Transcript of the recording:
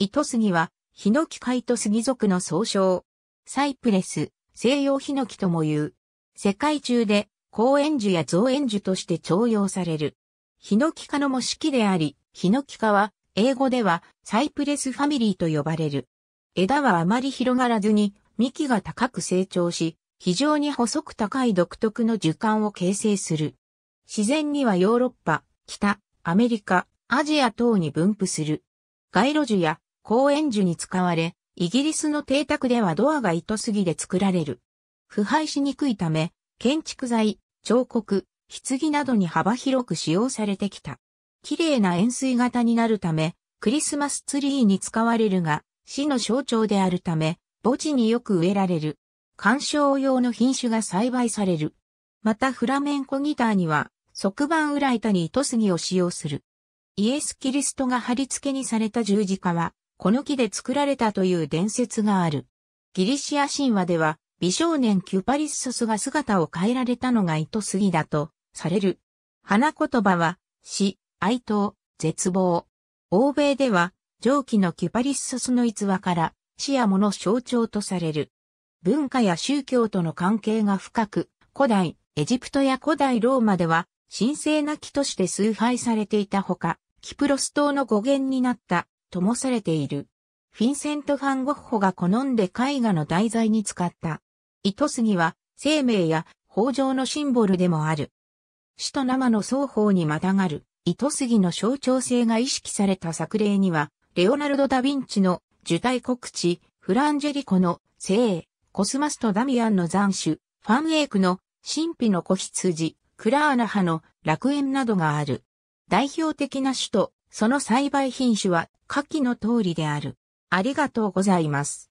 糸杉は、ヒノキ科糸杉族の総称。サイプレス、西洋ヒノキとも言う。世界中で、公園樹や造園樹として徴用される。ヒノキ科の模式であり、ヒノキ科は、英語では、サイプレスファミリーと呼ばれる。枝はあまり広がらずに、幹が高く成長し、非常に細く高い独特の樹幹を形成する。自然にはヨーロッパ、北、アメリカ、アジア等に分布する。街路樹や公園樹に使われ、イギリスの邸宅ではドアが糸杉で作られる。腐敗しにくいため、建築材、彫刻、棺などに幅広く使用されてきた。綺麗な円錐型になるため、クリスマスツリーに使われるが、死の象徴であるため、墓地によく植えられる。観賞用の品種が栽培される。またフラメンコギターには、側板裏板に糸杉を使用する。イエス・キリストが貼り付けにされた十字架は、この木で作られたという伝説がある。ギリシア神話では、美少年キュパリッソスが姿を変えられたのが糸杉だと、される。花言葉は、死、哀悼、絶望。欧米では、上記のキュパリッソスの逸話から、死やもの象徴とされる。文化や宗教との関係が深く、古代、エジプトや古代ローマでは、神聖な木として崇拝されていたほか、キプロス島の語源になった灯されている。フィンセント・ファン・ゴッホが好んで絵画の題材に使った。糸杉は生命や豊穣のシンボルでもある。死と生の双方にまたがる糸杉の象徴性が意識された作例には、レオナルド・ダ・ヴィンチの受胎告知、フランジェリコの生、コスマスとダミアンの残首、ファン・エイクの神秘の子羊、クラーナ派の楽園などがある。代表的な首都その栽培品種は下記の通りである。ありがとうございます。